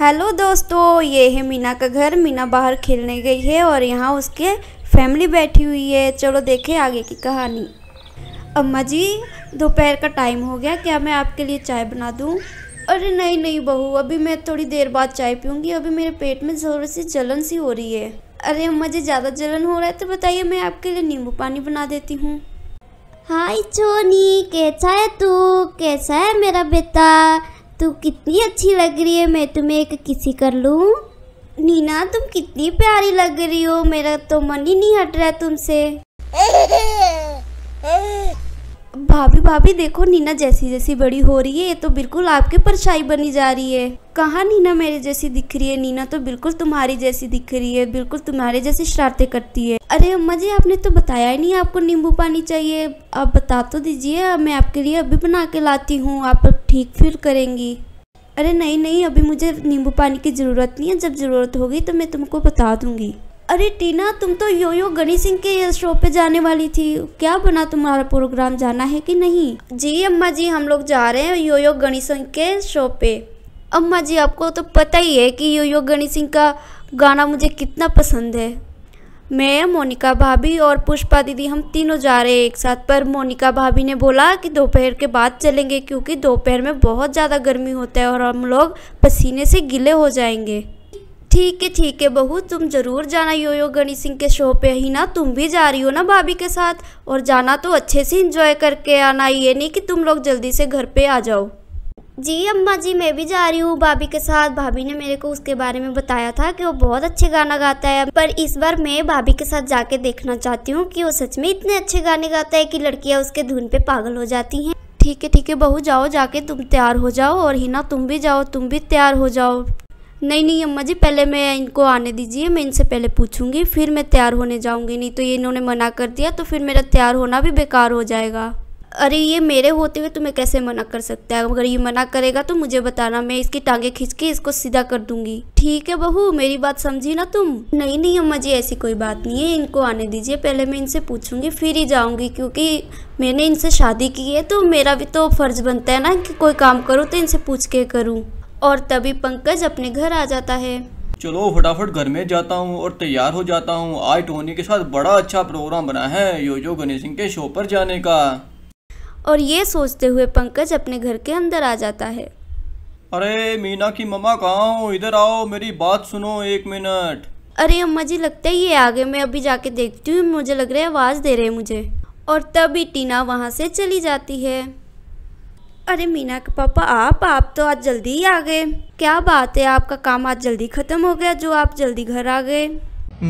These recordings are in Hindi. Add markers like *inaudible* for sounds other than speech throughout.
हेलो दोस्तों ये है मीना का घर मीना बाहर खेलने गई है और यहाँ उसके फैमिली बैठी हुई है चलो देखें आगे की कहानी अम्मा जी दोपहर का टाइम हो गया क्या मैं आपके लिए चाय बना दूँ अरे नहीं नहीं बहू अभी मैं थोड़ी देर बाद चाय पीऊँगी अभी मेरे पेट में थोड़ी सी जलन सी हो रही है अरे अम्मा जी ज़्यादा जलन हो रहा है तो बताइए मैं आपके लिए नींबू पानी बना देती हूँ हाय छोनी कैसा है तू कैसा है मेरा बेटा तू कितनी अच्छी लग रही है मैं तुम्हें एक किसी कर लूँ नीना तुम कितनी प्यारी लग रही हो मेरा तो मन ही नहीं हट रहा तुमसे *laughs* भाभी भाभी देखो नीना जैसी जैसी बड़ी हो रही है ये तो बिल्कुल आपकी परछाई बनी जा रही है कहाँ नीना मेरे जैसी दिख रही है नीना तो बिल्कुल तुम्हारी जैसी दिख रही है बिल्कुल तुम्हारे जैसी शरारतें करती है अरे अम्मा जी आपने तो बताया ही नहीं आपको नींबू पानी चाहिए आप बता तो दीजिए मैं आपके लिए अभी बना के लाती हूँ आप ठीक फील करेंगी अरे नहीं नहीं अभी मुझे नींबू पानी की ज़रूरत नहीं है जब ज़रूरत होगी तो मैं तुमको बता दूँगी अरे टीना तुम तो यो गणी सिंह के शो पे जाने वाली थी क्या बना तुम्हारा प्रोग्राम जाना है कि नहीं जी अम्मा जी हम लोग जा रहे हैं यो गणी सिंह के शो पे अम्मा जी आपको तो पता ही है कि यो गणी सिंह का गाना मुझे कितना पसंद है मैं मोनिका भाभी और पुष्पा दीदी हम तीनों जा रहे हैं एक साथ पर मोनिका भाभी ने बोला कि दोपहर के बाद चलेंगे क्योंकि दोपहर में बहुत ज़्यादा गर्मी होता है और हम लोग पसीने से गिले हो जाएंगे ठीक है ठीक है बहू तुम जरूर जाना योयो गणी सिंह के शो पे ही ना तुम भी जा रही हो ना भाभी के साथ और जाना तो अच्छे से इंजॉय करके आना ये नहीं कि तुम लोग जल्दी से घर पे आ जाओ जी अम्मा जी मैं भी जा रही हूँ भाभी के साथ भाभी ने मेरे को उसके बारे में बताया था कि वो बहुत अच्छे गाना गाता है पर इस बार मैं भाभी के साथ जाके देखना चाहती हूँ कि वो सच में इतने अच्छे गाने गाता है कि लड़कियाँ उसके धुन पे पागल हो जाती हैं ठीक है ठीक है बहू जाओ जाके तुम तैयार हो जाओ और हिना तुम भी जाओ तुम भी तैयार हो जाओ नहीं नहीं अम्मा जी पहले मैं इनको आने दीजिए मैं इनसे पहले पूछूंगी फिर मैं तैयार होने जाऊंगी नहीं तो ये इन्होंने मना कर दिया तो फिर मेरा तैयार होना भी बेकार हो जाएगा अरे ये मेरे होते हुए तुम्हें कैसे मना कर सकता है अगर ये मना करेगा तो मुझे बताना मैं इसकी टांगे खींच के इसको सीधा कर दूंगी ठीक है बहू मेरी बात समझी ना तुम नहीं नहीं अम्मा जी ऐसी कोई बात नहीं है इनको आने दीजिए पहले मैं इनसे पूछूंगी फिर ही जाऊंगी क्योंकि मैंने इनसे शादी की है तो मेरा भी तो फर्ज बनता है ना कि कोई काम करूँ तो इनसे पूछ के करूँ और तभी पंकज अपने घर आ जाता है चलो फटाफट घर में जाता हूँ और तैयार हो जाता हूँ आज टोनी के साथ बड़ा अच्छा प्रोग्राम बना है योजो गणेश सिंह के शो पर जाने का और ये सोचते हुए पंकज अपने घर के अंदर आ जाता है अरे मीना की मम्मा कहाँ हो इधर आओ मेरी बात सुनो एक मिनट अरे अम्मा जी लगता है ये आगे मैं अभी जाके देखती हूँ मुझे लग रहा है आवाज़ दे रहे मुझे और तभी टीना वहाँ से चली जाती है अरे मीना के पापा आप आप तो आज जल्दी ही आ गए क्या बात है आपका काम आज जल्दी खत्म हो गया जो आप जल्दी घर आ गए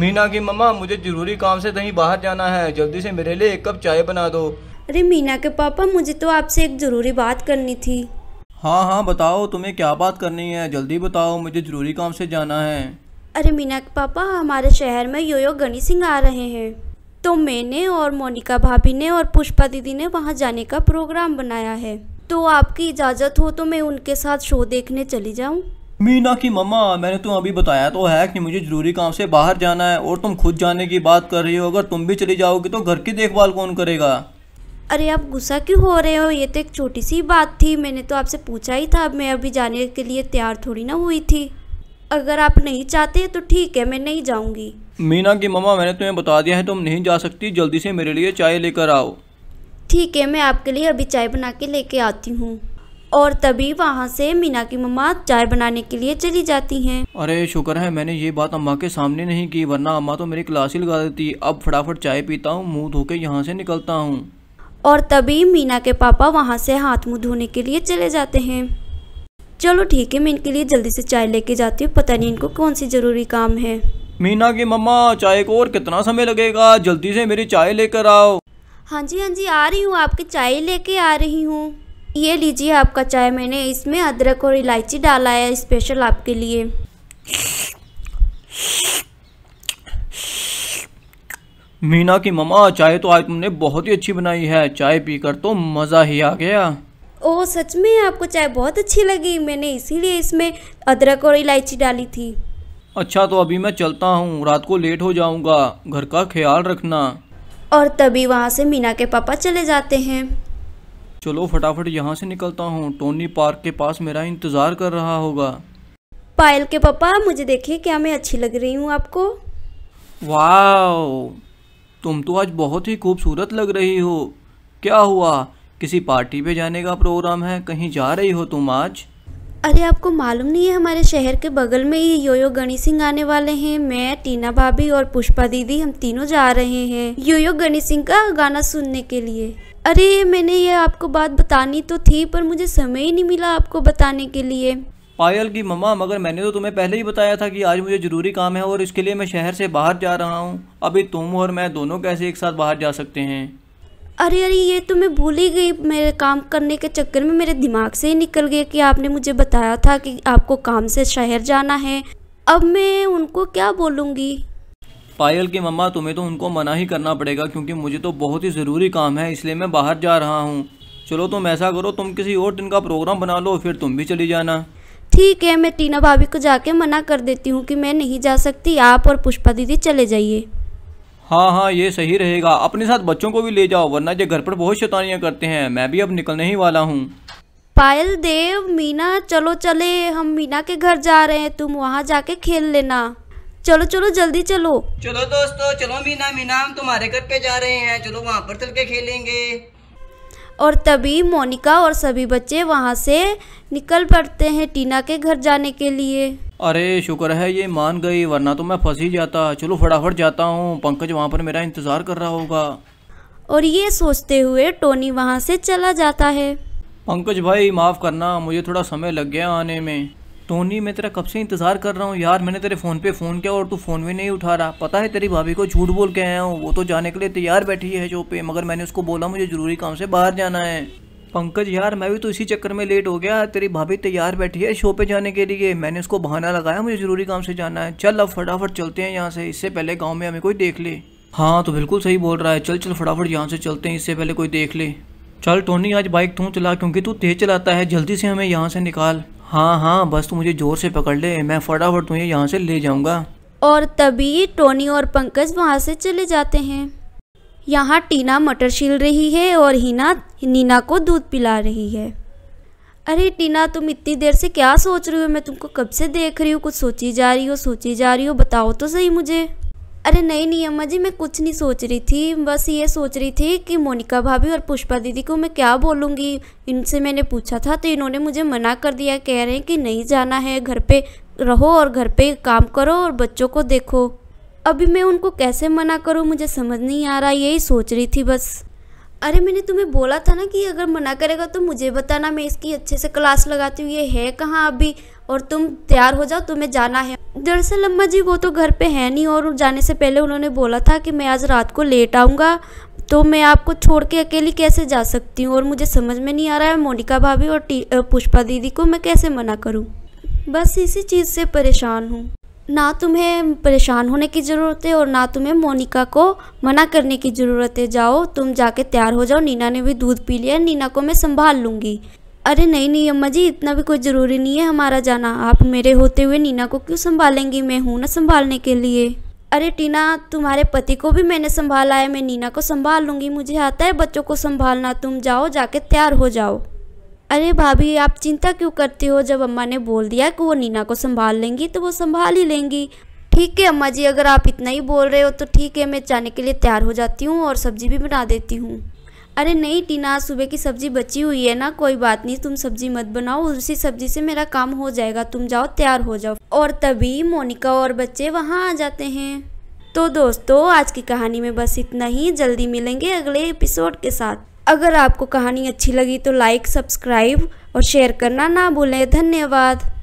मीना की मम्मा मुझे जरूरी काम से कहीं बाहर जाना है जल्दी से मेरे लिए एक कप चाय बना दो अरे मीना के पापा मुझे तो आपसे एक जरूरी बात करनी थी हाँ हाँ बताओ तुम्हें क्या बात करनी है जल्दी बताओ मुझे जरूरी काम से जाना है अरे मीना के पापा हमारे शहर में योयो गणी सिंह आ रहे हैं तो मैंने और मोनिका भाभी ने और पुष्पा दीदी ने वहाँ जाने का प्रोग्राम बनाया है तो आपकी इजाज़त हो तो मैं उनके साथ शो देखने चली जाऊँ मीना की मम्मा मैंने तुम अभी बताया तो है कि मुझे ज़रूरी काम से बाहर जाना है और तुम खुद जाने की बात कर रही हो अगर तुम भी चली जाओगी तो घर की देखभाल कौन करेगा अरे आप गुस्सा क्यों हो रहे हो ये तो एक छोटी सी बात थी मैंने तो आपसे पूछा ही था मैं अभी जाने के लिए तैयार थोड़ी ना हुई थी अगर आप नहीं चाहते तो ठीक है मैं नहीं जाऊँगी मीना की मम्मा मैंने तुम्हें बता दिया है तुम नहीं जा सकती जल्दी से मेरे लिए चाय लेकर आओ ठीक है मैं आपके लिए अभी चाय बना के लेके आती हूँ और तभी वहाँ से मीना की मम्मा चाय बनाने के लिए चली जाती हैं अरे शुक्र है मैंने ये बात अम्मा के सामने नहीं की वरना अम्मा तो मेरी क्लास ही लगा देती अब फटाफट चाय पीता हूँ मुँह धो के यहाँ से निकलता हूँ और तभी मीना के पापा वहाँ से हाथ मुँह धोने के लिए चले जाते हैं चलो ठीक है मैं इनके लिए जल्दी से चाय लेके जाती हूँ पता नहीं इनको कौन सी ज़रूरी काम है मीना की मम्मा चाय को और कितना समय लगेगा जल्दी से मेरी चाय लेकर आओ हाँ जी हाँ जी आ रही हूँ आपकी चाय लेके आ रही हूँ ये लीजिए आपका चाय मैंने इसमें अदरक और इलायची डाला है स्पेशल आपके लिए मीना की ममा चाय तो आज तुमने बहुत ही अच्छी बनाई है चाय पीकर तो मज़ा ही आ गया ओ सच में आपको चाय बहुत अच्छी लगी मैंने इसीलिए इसमें अदरक और इलायची डाली थी अच्छा तो अभी मैं चलता हूँ रात को लेट हो जाऊँगा घर का ख्याल रखना और तभी वहाँ से मीना के पापा चले जाते हैं चलो फटाफट यहाँ से निकलता हूँ टोनी पार्क के पास मेरा इंतज़ार कर रहा होगा पायल के पापा मुझे देखिए क्या मैं अच्छी लग रही हूँ आपको वाह तुम तो आज बहुत ही खूबसूरत लग रही हो क्या हुआ किसी पार्टी पे जाने का प्रोग्राम है कहीं जा रही हो तुम आज अरे आपको मालूम नहीं है हमारे शहर के बगल में ये योयो गणी सिंह आने वाले हैं मैं टीना भाभी और पुष्पा दीदी हम तीनों जा रहे हैं योयो गणी सिंह का गाना सुनने के लिए अरे मैंने ये आपको बात बतानी तो थी पर मुझे समय ही नहीं मिला आपको बताने के लिए पायल की मम्मा मगर मैंने तो तुम्हें पहले ही बताया था कि आज मुझे ज़रूरी काम है और इसके लिए मैं शहर से बाहर जा रहा हूँ अभी तुम और मैं दोनों कैसे एक साथ बाहर जा सकते हैं अरे अरे ये तो मैं भूल ही गई मेरे काम करने के चक्कर में मेरे दिमाग से ही निकल गया कि आपने मुझे बताया था कि आपको काम से शहर जाना है अब मैं उनको क्या बोलूँगी पायल के मम्मा तुम्हें तो उनको मना ही करना पड़ेगा क्योंकि मुझे तो बहुत ही ज़रूरी काम है इसलिए मैं बाहर जा रहा हूँ चलो तुम ऐसा करो तुम किसी और दिन का प्रोग्राम बना लो फिर तुम भी चली जाना ठीक है मैं टीना भाभी को जाके मना कर देती हूँ कि मैं नहीं जा सकती आप और पुष्पा दीदी चले जाइए हाँ हाँ ये सही रहेगा अपने साथ बच्चों को भी ले जाओ वरना ये घर पर बहुत शैतानियाँ करते हैं मैं भी अब निकलने ही वाला हूँ पायल देव मीना चलो चले हम मीना के घर जा रहे हैं तुम वहाँ जाके खेल लेना चलो चलो जल्दी चलो चलो दोस्तों चलो मीना मीना हम तुम्हारे घर पे जा रहे हैं चलो वहाँ पर चल के खेलेंगे और तभी मोनिका और सभी बच्चे वहाँ से निकल पड़ते हैं टीना के घर जाने के लिए अरे शुक्र है ये मान गई वरना तो मैं फंस ही जाता चलो फटाफट जाता हूँ पंकज वहाँ पर मेरा इंतज़ार कर रहा होगा और ये सोचते हुए टोनी वहाँ से चला जाता है पंकज भाई माफ़ करना मुझे थोड़ा समय लग गया आने में टोनी मैं तेरा कब से इंतज़ार कर रहा हूँ यार मैंने तेरे फ़ोन पे फ़ोन किया और तू फ़ोन भी नहीं उठा रहा पता है तेरी भाभी को झूठ बोल के आया हूँ वो तो जाने के लिए तैयार बैठी है जो पे मगर मैंने उसको बोला मुझे ज़रूरी काम से बाहर जाना है पंकज यार मैं भी तो इसी चक्कर में लेट हो गया तेरी भाभी तैयार बैठी है शो पे जाने के लिए मैंने उसको बहाना लगाया मुझे ज़रूरी काम से जाना है चल अब फटाफट चलते हैं यहाँ से इससे पहले गाँव में हमें कोई देख ले हाँ तो बिल्कुल सही बोल रहा है चल चल फटाफट यहाँ से चलते हैं इससे पहले कोई देख ले चल टोनी आज बाइक तू चला क्योंकि तू तेज़ चलाता है जल्दी से हमें यहाँ से निकाल हाँ हाँ बस तू मुझे ज़ोर से पकड़ ले मैं फटाफट तुझे यहाँ से ले जाऊँगा और तभी टोनी और पंकज वहाँ से चले जाते हैं यहाँ टीना मटर छील रही है और हिना नीना को दूध पिला रही है अरे टीना तुम इतनी देर से क्या सोच रही हो मैं तुमको कब से देख रही हूँ कुछ सोची जा रही हो सोची जा रही हो बताओ तो सही मुझे अरे नहीं नहीं अम्मा जी मैं कुछ नहीं सोच रही थी बस ये सोच रही थी कि मोनिका भाभी और पुष्पा दीदी को मैं क्या बोलूँगी इनसे मैंने पूछा था तो इन्होंने मुझे मना कर दिया कह रहे हैं कि नहीं जाना है घर पे रहो और घर पे काम करो और बच्चों को देखो अभी मैं उनको कैसे मना करूँ मुझे समझ नहीं आ रहा यही सोच रही थी बस अरे मैंने तुम्हें बोला था ना कि अगर मना करेगा तो मुझे बताना मैं इसकी अच्छे से क्लास लगाती हूँ ये है कहाँ अभी और तुम तैयार हो जाओ तुम्हें जाना है दरअसल अम्मा जी वो तो घर पे है नहीं और जाने से पहले उन्होंने बोला था कि मैं आज रात को लेट आऊँगा तो मैं आपको छोड़ के अकेली कैसे जा सकती हूँ और मुझे समझ में नहीं आ रहा है मोनिका भाभी और पुष्पा दीदी को मैं कैसे मना करूँ बस इसी चीज़ से परेशान हूँ ना तुम्हें परेशान होने की ज़रूरत है और ना तुम्हें मोनिका को मना करने की ज़रूरत है जाओ तुम जाके तैयार हो जाओ नीना ने भी दूध पी लिया नीना को मैं संभाल लूँगी अरे नहीं नहीं अम्मा जी इतना भी कोई ज़रूरी नहीं है हमारा जाना आप मेरे होते हुए नीना को क्यों संभालेंगी मैं हूँ ना संभालने के लिए अरे टीना तुम्हारे पति को भी मैंने संभाला है मैं नीना को संभाल लूँगी मुझे आता है बच्चों को संभालना तुम जाओ जाके तैयार हो जाओ अरे भाभी आप चिंता क्यों करते हो जब अम्मा ने बोल दिया कि वो नीना को संभाल लेंगी तो वो संभाल ही लेंगी ठीक है अम्मा जी अगर आप इतना ही बोल रहे हो तो ठीक है मैं जाने के लिए तैयार हो जाती हूँ और सब्जी भी बना देती हूँ अरे नहीं टीना सुबह की सब्जी बची हुई है ना कोई बात नहीं तुम सब्जी मत बनाओ उसी सब्जी से मेरा काम हो जाएगा तुम जाओ तैयार हो जाओ और तभी मोनिका और बच्चे वहाँ आ जाते हैं तो दोस्तों आज की कहानी में बस इतना ही जल्दी मिलेंगे अगले एपिसोड के साथ अगर आपको कहानी अच्छी लगी तो लाइक सब्सक्राइब और शेयर करना ना भूलें धन्यवाद